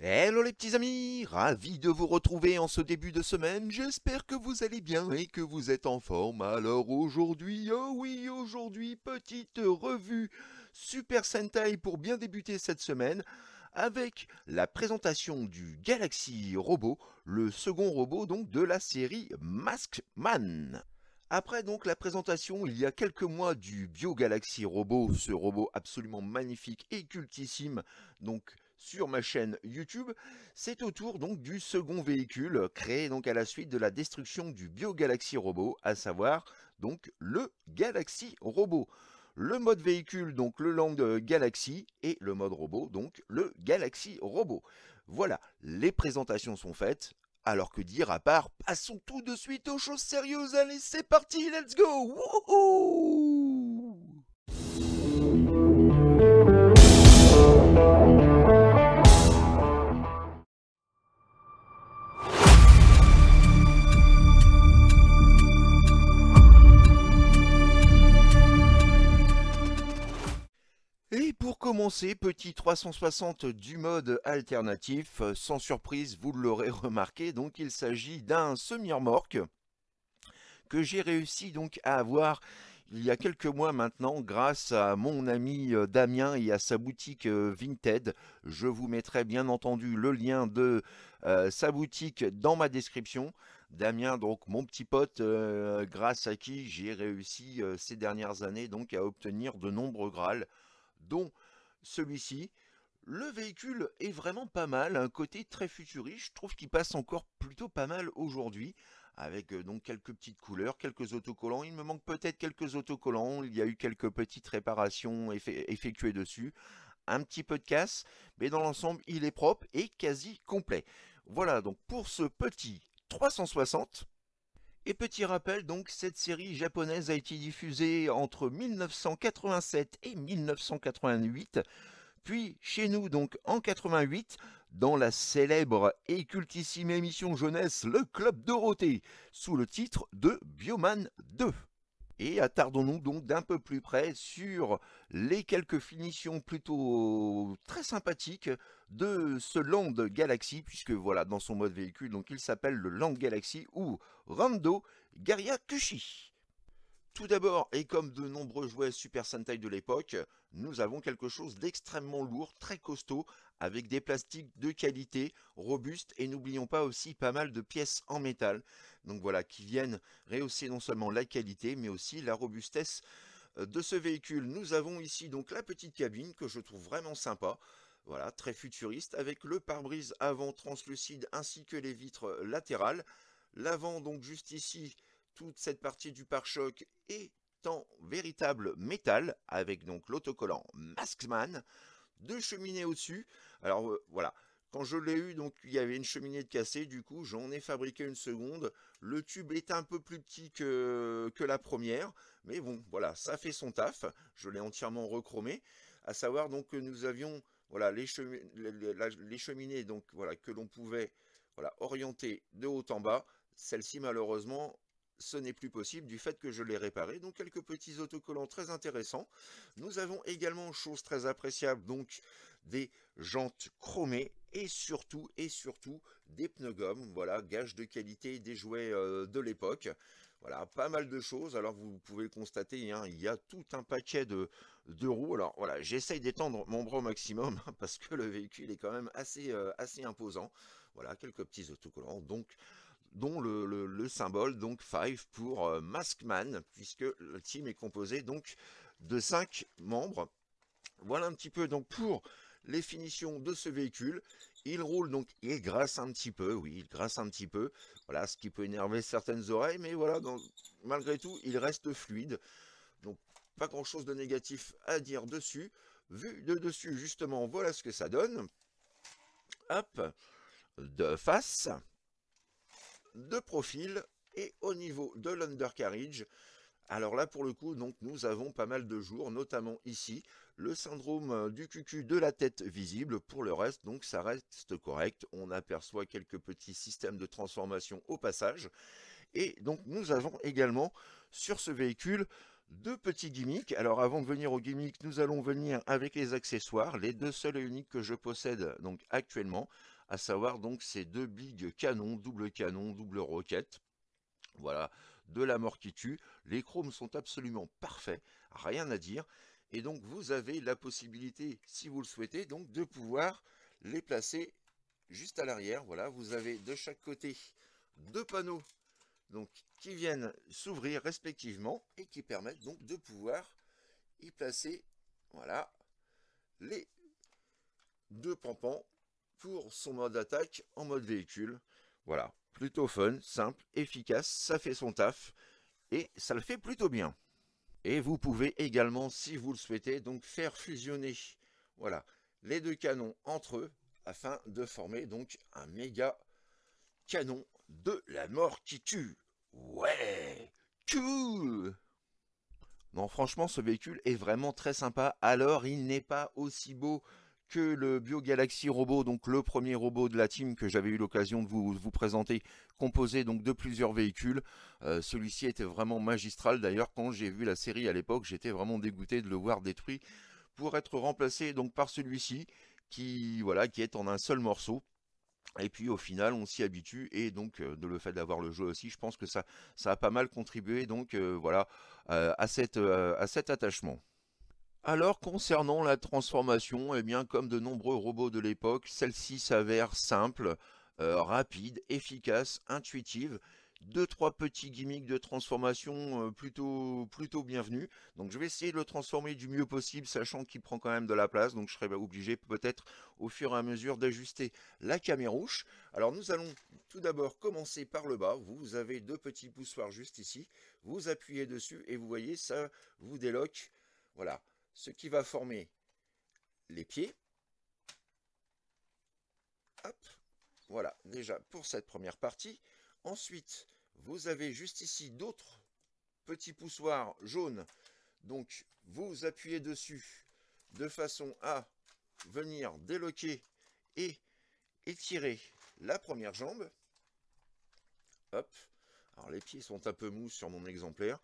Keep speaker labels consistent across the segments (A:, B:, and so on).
A: Hello les petits amis, ravi de vous retrouver en ce début de semaine, j'espère que vous allez bien et que vous êtes en forme. Alors aujourd'hui, oh oui, aujourd'hui, petite revue Super Sentai pour bien débuter cette semaine avec la présentation du Galaxy Robot, le second robot donc de la série Maskman. Après donc la présentation il y a quelques mois du Bio Galaxy Robot, ce robot absolument magnifique et cultissime, donc sur ma chaîne YouTube. C'est au tour donc du second véhicule euh, créé donc à la suite de la destruction du BioGalaxy Robot, à savoir donc le Galaxy Robot. Le mode véhicule, donc le Land euh, Galaxy, et le mode robot, donc le Galaxy Robot. Voilà, les présentations sont faites. Alors que dire à part, passons tout de suite aux choses sérieuses, allez c'est parti, let's go petit 360 du mode alternatif. Euh, sans surprise, vous l'aurez remarqué, donc il s'agit d'un semi-remorque que j'ai réussi donc à avoir il y a quelques mois maintenant grâce à mon ami euh, Damien et à sa boutique euh, Vinted. Je vous mettrai bien entendu le lien de sa boutique dans ma description. Damien, donc mon petit pote, grâce à qui j'ai réussi ces dernières années donc à obtenir de nombreux Graal, dont celui-ci. Le véhicule est vraiment pas mal, un côté très futuriste, je trouve qu'il passe encore plutôt pas mal aujourd'hui, avec euh, donc quelques petites couleurs, quelques autocollants, il me manque peut-être quelques autocollants, il y a eu quelques petites réparations effectuées dessus, un petit peu de casse, mais dans l'ensemble il est propre et quasi complet. Voilà donc pour ce petit 360, et petit rappel, donc, cette série japonaise a été diffusée entre 1987 et 1988, puis chez nous, donc, en 88, dans la célèbre et cultissime émission jeunesse Le Club Dorothée, sous le titre de Bioman 2. Et attardons-nous donc d'un peu plus près sur les quelques finitions plutôt très sympathiques de ce Land Galaxy, puisque voilà, dans son mode véhicule, donc il s'appelle le Land Galaxy ou Rando Garyakushi. Tout d'abord, et comme de nombreux jouets Super Sentai de l'époque, nous avons quelque chose d'extrêmement lourd, très costaud, avec des plastiques de qualité, robustes, et n'oublions pas aussi pas mal de pièces en métal, donc voilà, qui viennent rehausser non seulement la qualité, mais aussi la robustesse euh, de ce véhicule. Nous avons ici donc la petite cabine, que je trouve vraiment sympa, voilà, très futuriste, avec le pare-brise avant translucide ainsi que les vitres latérales. L'avant donc juste ici toute cette partie du pare-choc est en véritable métal avec donc l'autocollant Maskman, deux cheminées au-dessus. Alors euh, voilà, quand je l'ai eu, donc il y avait une cheminée de cassé, du coup j'en ai fabriqué une seconde. Le tube est un peu plus petit que, la première, mais bon, voilà, ça fait son taf. Je l'ai entièrement recromé, à savoir donc que nous avions voilà les, cheminées donc voilà que l'on pouvait voilà orienter de haut en bas. Celle-ci malheureusement ce n'est plus possible du fait que je l'ai réparé. Donc quelques petits autocollants très intéressants. Nous avons également, chose très appréciable, donc des jantes chromées et surtout, et surtout, des pneus gomme, voilà, gage de qualité des jouets euh, de l'époque. Voilà, pas mal de choses. Alors vous pouvez constater, hein, il y a tout un paquet de, roues. Alors voilà, j'essaye d'étendre mon bras au maximum hein, parce que le véhicule est quand même assez, euh, assez imposant. Voilà, quelques petits autocollants. Donc dont le, symbole, donc 5 pour euh, Maskman, puisque le team est composé donc de 5 membres. Voilà un petit peu donc pour les finitions de ce véhicule. Il roule donc, il grasse un petit peu, oui, il grasse un petit peu. Voilà, ce qui peut énerver certaines oreilles, mais voilà, donc, malgré tout, il reste fluide. Donc, pas grand chose de négatif à dire dessus. Vu de dessus, justement, voilà ce que ça donne. Hop, de face de profil et au niveau de l'undercarriage. Alors là, pour le coup, donc nous avons pas mal de jours, notamment ici, le syndrome euh, du cucu de la tête visible. Pour le reste, donc ça reste correct. On aperçoit quelques petits systèmes de transformation au passage. Et donc nous avons également sur ce véhicule deux petits gimmicks. Alors avant de venir aux gimmicks, nous allons venir avec les accessoires, les deux seuls et uniques que je possède donc actuellement, à savoir donc ces deux big canons, double canon, double roquette. Voilà, de la mort qui tue. Les chromes sont absolument parfaits, rien à dire. Et donc vous avez la possibilité, si vous le souhaitez, donc de pouvoir les placer juste à l'arrière. Voilà, vous avez de chaque côté deux panneaux donc qui viennent s'ouvrir respectivement et qui permettent donc de pouvoir y placer voilà, les deux pampans pour son mode d'attaque en mode véhicule. Voilà, plutôt fun, simple, efficace, ça fait son taf et ça le fait plutôt bien. Et vous pouvez également, si vous le souhaitez, donc faire fusionner voilà, les deux canons entre eux afin de former donc un méga canon de la mort qui tue. Ouais, cool Non, franchement, ce véhicule est vraiment très sympa. Alors, il n'est pas aussi beau que le Bio Galaxy Robot, donc le premier robot de la team que j'avais eu l'occasion de vous, présenter, composé donc de plusieurs véhicules. Euh, celui-ci était vraiment magistral. D'ailleurs, quand j'ai vu la série à l'époque, j'étais vraiment dégoûté de le voir détruit pour être remplacé donc par celui-ci qui voilà qui est en un seul morceau et puis au final, on s'y habitue et donc euh, de le fait d'avoir le jeu aussi, je pense que ça, a pas mal contribué donc euh, voilà euh, à, à cet attachement. Alors concernant la transformation, eh bien comme de nombreux robots de l'époque, celle-ci s'avère simple, rapide, efficace, intuitive deux, trois petits gimmicks de transformation euh, plutôt, plutôt bienvenus. Donc je vais essayer de le transformer du mieux possible, sachant qu'il prend quand même de la place. Donc je serai bah, obligé peut-être au fur et à mesure d'ajuster la caméra rouge. Alors nous allons tout d'abord commencer par le bas. Vous avez deux petits poussoirs juste ici. Vous appuyez dessus et vous voyez, ça vous déloque. Voilà, ce qui va former les pieds. Hop, voilà, déjà pour cette première partie. Ensuite, vous avez juste ici d'autres petits poussoirs jaunes. Donc, vous appuyez dessus de façon à venir déloquer et étirer la première jambe. Hop. Alors, les pieds sont un peu mous sur mon exemplaire.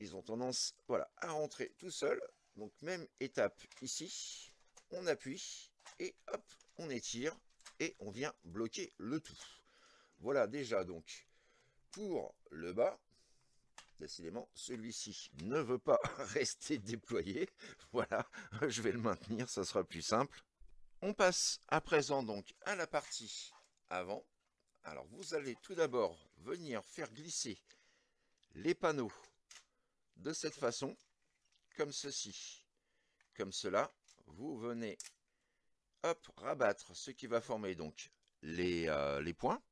A: Ils ont tendance voilà, à rentrer tout seuls. Donc, même étape ici. On appuie et hop, on étire et on vient bloquer le tout. Voilà déjà donc pour le bas, décidément, celui-ci ne veut pas rester déployé. Voilà, je vais le maintenir, ça sera plus simple. On passe à présent donc à la partie avant. Alors vous allez tout d'abord venir faire glisser les panneaux de cette façon, comme ceci, comme cela. Vous venez, hop, rabattre ce qui va former donc les, euh, les points.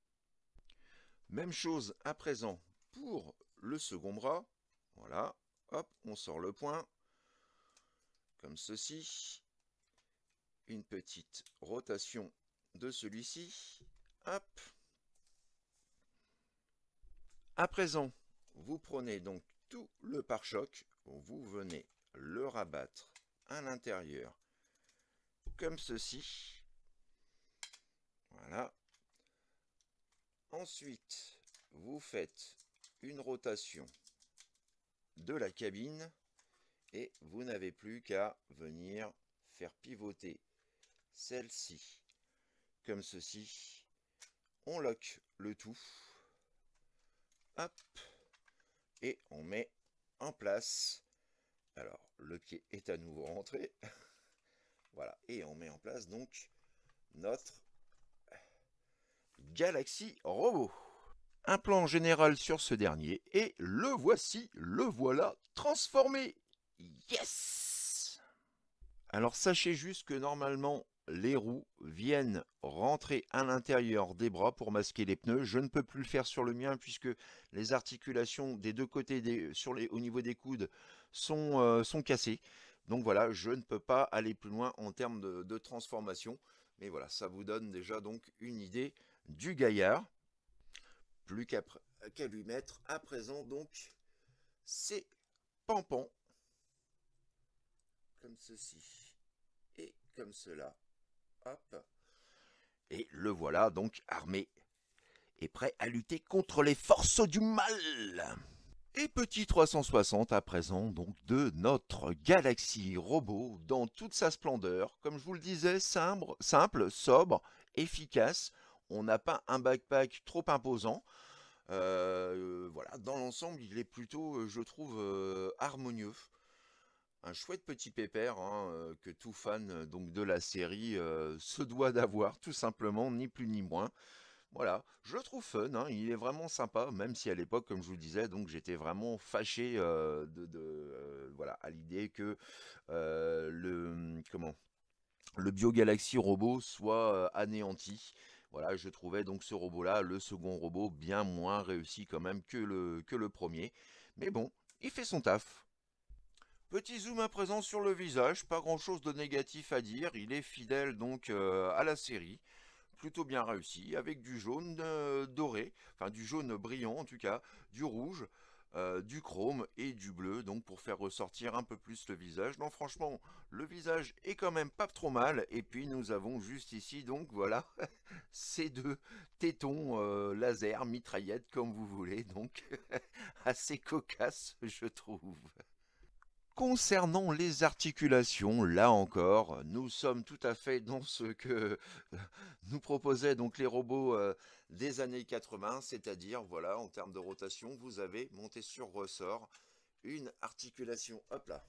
A: Même chose à présent pour le second bras. Voilà, hop, on sort le point, comme ceci. Une petite rotation de celui-ci. Hop. À présent, vous prenez donc tout le pare-choc, vous venez le rabattre à l'intérieur, comme ceci. Voilà, Ensuite, vous faites une rotation de la cabine et vous n'avez plus qu'à venir faire pivoter celle-ci comme ceci. On lock le tout. Hop. Et on met en place. Alors, le pied est à nouveau rentré. voilà. Et on met en place donc notre Galaxy Robot. Un plan général sur ce dernier, et le voici, le voilà, transformé Yes Alors sachez juste que normalement, les roues viennent rentrer à l'intérieur des bras pour masquer les pneus. Je ne peux plus le faire sur le mien puisque les articulations des deux côtés sur les, au niveau des coudes sont, euh, sont, cassées. Donc voilà, je ne peux pas aller plus loin en termes de, de transformation. Mais voilà, ça vous donne déjà donc une idée du gaillard. Plus euh, qu'à lui mettre à présent donc ses pampons. Comme ceci et comme cela. Hop. Et le voilà donc armé et prêt à lutter contre les forces du mal. Et petit 360 à présent donc de notre galaxie robot dans toute sa splendeur, comme je vous le disais, simple sobre, efficace, on n'a pas un backpack trop imposant. Euh, voilà, dans l'ensemble, il est plutôt, euh, je trouve, euh, harmonieux. Un chouette petit pépère hein, que tout fan donc, de la série se doit d'avoir, tout simplement, ni plus ni moins. Voilà, je le trouve fun, hein, il est vraiment sympa, même si à l'époque, comme je vous le disais, donc j'étais vraiment fâché de, voilà, à l'idée que le comment le BioGalaxy robot soit anéanti. Voilà, je trouvais donc ce robot-là, le second robot, bien moins réussi quand même que le, que le premier. Mais bon, il fait son taf. Petit zoom à présent sur le visage, pas grand chose de négatif à dire, il est fidèle donc euh, à la série, plutôt bien réussi, avec du jaune euh, doré, enfin du jaune brillant en tout cas, du rouge, euh, du chrome et du bleu, donc pour faire ressortir un peu plus le visage. Non, franchement, le visage est quand même pas trop mal. Et puis nous avons juste ici, donc voilà, ces deux tétons euh, laser, mitraillette, comme vous voulez, donc assez cocasse, je trouve. Concernant les articulations, là encore, nous sommes tout à fait dans ce que nous proposaient donc les robots euh, des années 80, c'est-à-dire, voilà, en termes de rotation, vous avez monté sur ressort une articulation, hop là,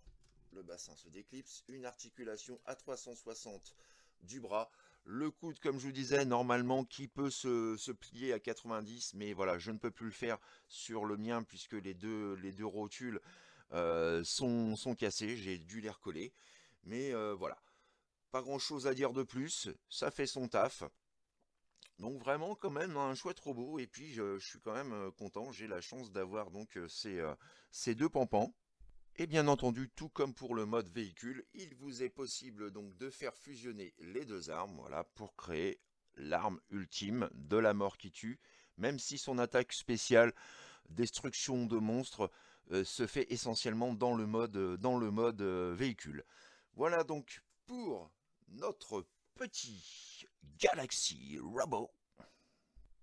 A: le bassin se déclipse, une articulation à 360 du bras, le coude, comme je vous disais, normalement, qui peut se, plier à 90, mais voilà, je ne peux plus le faire sur le mien, puisque les deux, les deux rotules euh, sont, sont cassées, j'ai dû les recoller, mais euh, voilà, pas grand chose à dire de plus, ça fait son taf, donc vraiment quand même un chouette robot et puis je, suis quand même content, j'ai la chance d'avoir donc ces, ces deux pampans. Et bien entendu, tout comme pour le mode véhicule, il vous est possible donc de faire fusionner les deux armes voilà, pour créer l'arme ultime de la mort qui tue, même si son attaque spéciale destruction de monstres se fait essentiellement dans le mode, dans le mode véhicule. Voilà donc pour notre petit Galaxy Robo.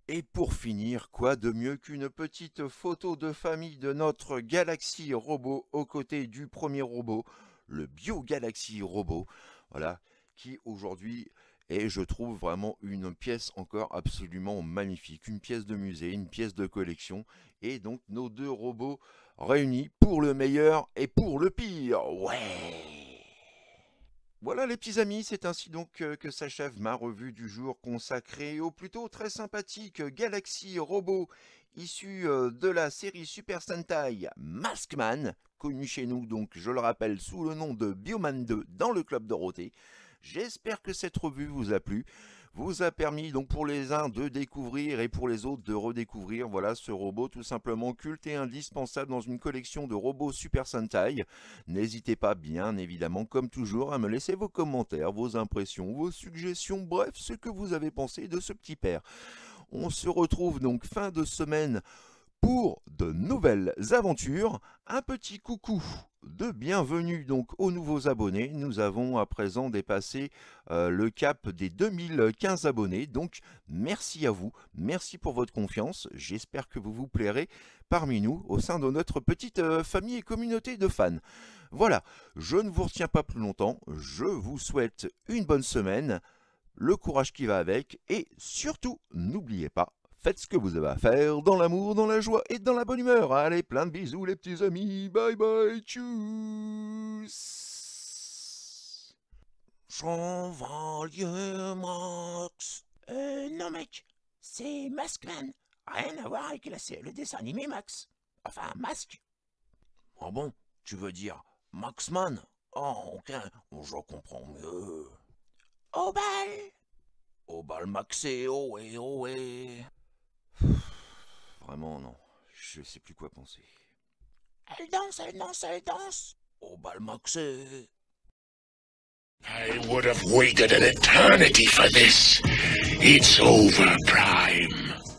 A: Et pour finir, quoi de mieux qu'une petite photo de famille de notre Galaxy Robot aux côtés du premier robot, le Bio Galaxy Robot, voilà, qui aujourd'hui est, je trouve, vraiment une pièce encore absolument magnifique, une pièce de musée, une pièce de collection, et donc nos deux robots réunis pour le meilleur et pour le pire, ouais voilà les petits amis, c'est ainsi donc que s'achève ma revue du jour consacrée au plutôt très sympathique Galaxy Robot issu de la série Super Sentai Maskman, connu chez nous donc je le rappelle sous le nom de Bioman 2 dans le club Dorothée. J'espère que cette revue vous a plu vous a permis donc pour les uns de découvrir et pour les autres de redécouvrir voilà ce robot tout simplement culte et indispensable dans une collection de robots Super Sentai. N'hésitez pas bien évidemment comme toujours à me laisser vos commentaires, vos impressions, vos suggestions, bref ce que vous avez pensé de ce petit père. On se retrouve donc fin de semaine pour de nouvelles aventures. Un petit coucou de bienvenue donc aux nouveaux abonnés. Nous avons à présent dépassé euh, le cap des 2015 abonnés. Donc merci à vous, merci pour votre confiance. J'espère que vous vous plairez parmi nous au sein de notre petite euh, famille et communauté de fans. Voilà, je ne vous retiens pas plus longtemps. Je vous souhaite une bonne semaine, le courage qui va avec et surtout n'oubliez pas Faites ce que vous avez à faire dans l'amour, dans la joie et dans la bonne humeur. Allez, plein de bisous les petits amis. Bye bye, tchuss Chevalier Max. Euh, non mec, c'est Maskman. Rien à voir avec le dessin animé Max. Enfin, Masque. Ah oh bon, tu veux dire Maxman Oh, ah, ok, je comprends mieux. Au bal Au bal maxé, eh, ohé, eh, ohé eh. Vraiment, non. Je sais plus quoi penser. Elle danse, elle danse, elle danse Oh bal euh. I would have waited an eternity for this. It's over, Prime.